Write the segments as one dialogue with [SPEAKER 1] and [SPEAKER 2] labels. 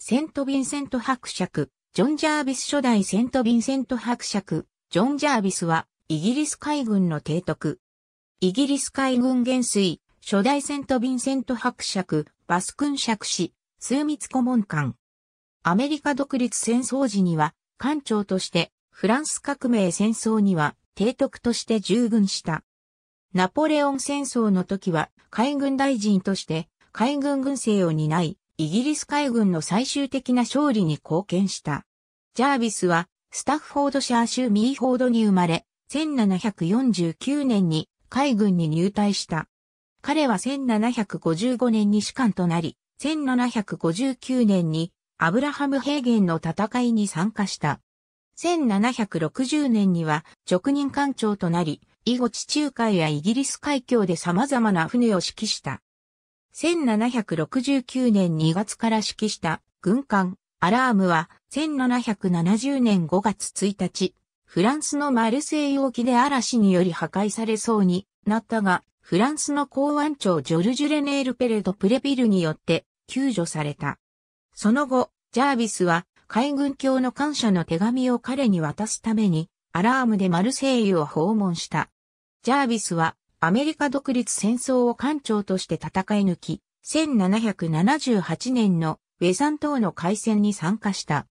[SPEAKER 1] セント・ヴィンセント伯爵、ジョン・ジャービス初代セント・ヴィンセント伯爵、ジョン・ジャービスは、イギリス海軍の提督。イギリス海軍元帥、初代セント・ヴィンセント伯爵、バス君爵士、枢密顧問官。アメリカ独立戦争時には、艦長として、フランス革命戦争には、提督として従軍した。ナポレオン戦争の時は、海軍大臣として、海軍軍政を担い、イギリス海軍の最終的な勝利に貢献した。ジャービスは、スタッフォードシャー州ミーフォードに生まれ、1749年に海軍に入隊した。彼は1755年に士官となり、1759年にアブラハム・平原の戦いに参加した。1760年には直任艦長となり、以後地中海やイギリス海峡で様々な船を指揮した。1769年2月から指揮した軍艦アラームは1770年5月1日、フランスのマルセイユ沖で嵐により破壊されそうになったが、フランスの公安庁ジョルジュ・レネール・ペレド・プレビルによって救助された。その後、ジャービスは海軍協の感謝の手紙を彼に渡すために、アラームでマルセイユを訪問した。ジャービスはアメリカ独立戦争を艦長として戦い抜き、1778年のウェザン島の海戦に参加した。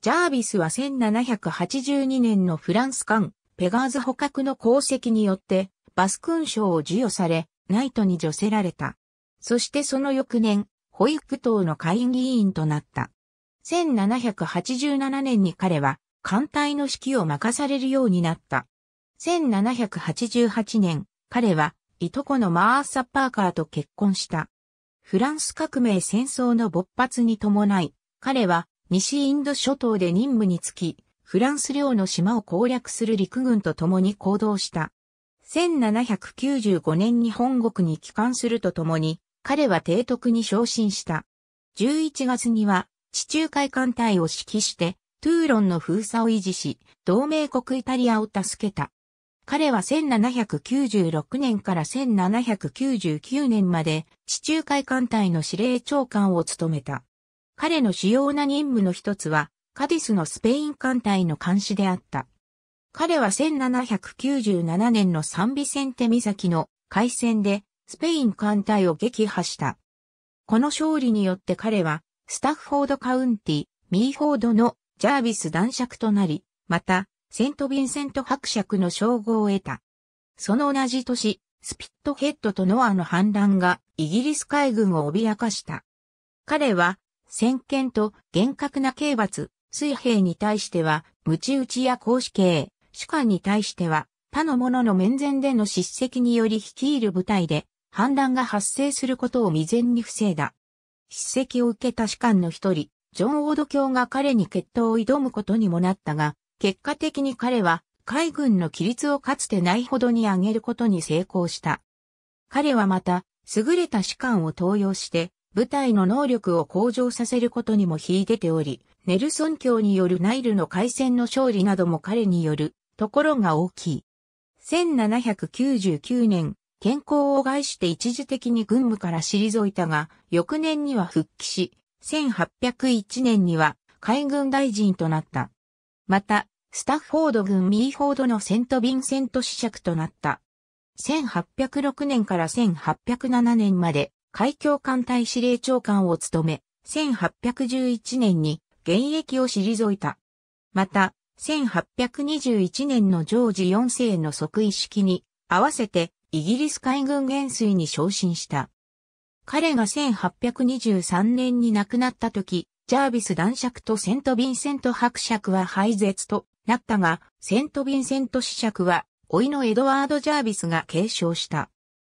[SPEAKER 1] ジャービスは1782年のフランス艦ペガーズ捕獲の功績によってバス勲章を授与され、ナイトに除せられた。そしてその翌年、保育党島の会議員となった。1787年に彼は艦隊の指揮を任されるようになった。1788年、彼は、いとこのマーサ・パーカーと結婚した。フランス革命戦争の勃発に伴い、彼は西インド諸島で任務につき、フランス領の島を攻略する陸軍と共に行動した。1795年に本国に帰還するとともに、彼は提督に昇進した。11月には、地中海艦隊を指揮して、トゥーロンの封鎖を維持し、同盟国イタリアを助けた。彼は1796年から1799年まで地中海艦隊の司令長官を務めた。彼の主要な任務の一つは、カディスのスペイン艦隊の監視であった。彼は1797年のサンビセンテ岬の海戦でスペイン艦隊を撃破した。この勝利によって彼は、スタッフォードカウンティ、ミーフォードのジャービス男爵となり、また、セント・ヴィンセント伯爵の称号を得た。その同じ年、スピットヘッドとノアの反乱がイギリス海軍を脅かした。彼は、先見と厳格な刑罰、水兵に対しては、鞭打ちや公式刑、主官に対しては、他の者の面前での叱責により率いる部隊で、反乱が発生することを未然に防いだ。叱責を受けた士官の一人、ジョン・オード教が彼に決闘を挑むことにもなったが、結果的に彼は海軍の規律をかつてないほどに上げることに成功した。彼はまた、優れた士官を登用して、部隊の能力を向上させることにも秀でており、ネルソン教によるナイルの海戦の勝利なども彼によるところが大きい。1799年、健康を害して一時的に軍務から退いたが、翌年には復帰し、1801年には海軍大臣となった。また、スタッフォード軍ミーフォードのセント・ヴィンセント市着となった。1806年から1807年まで海峡艦隊司令長官を務め、1811年に現役を退いた。また、1821年のジョージ4世の即位式に合わせてイギリス海軍元帥に昇進した。彼が1823年に亡くなった時、ジャービス男爵とセント・ヴィンセント伯爵は廃絶となったが、セント・ヴィンセント子爵は、老いのエドワード・ジャービスが継承した。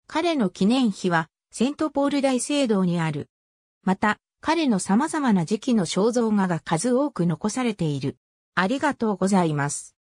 [SPEAKER 1] 彼の記念碑は、セント・ポール大聖堂にある。また、彼の様々な時期の肖像画が数多く残されている。ありがとうございます。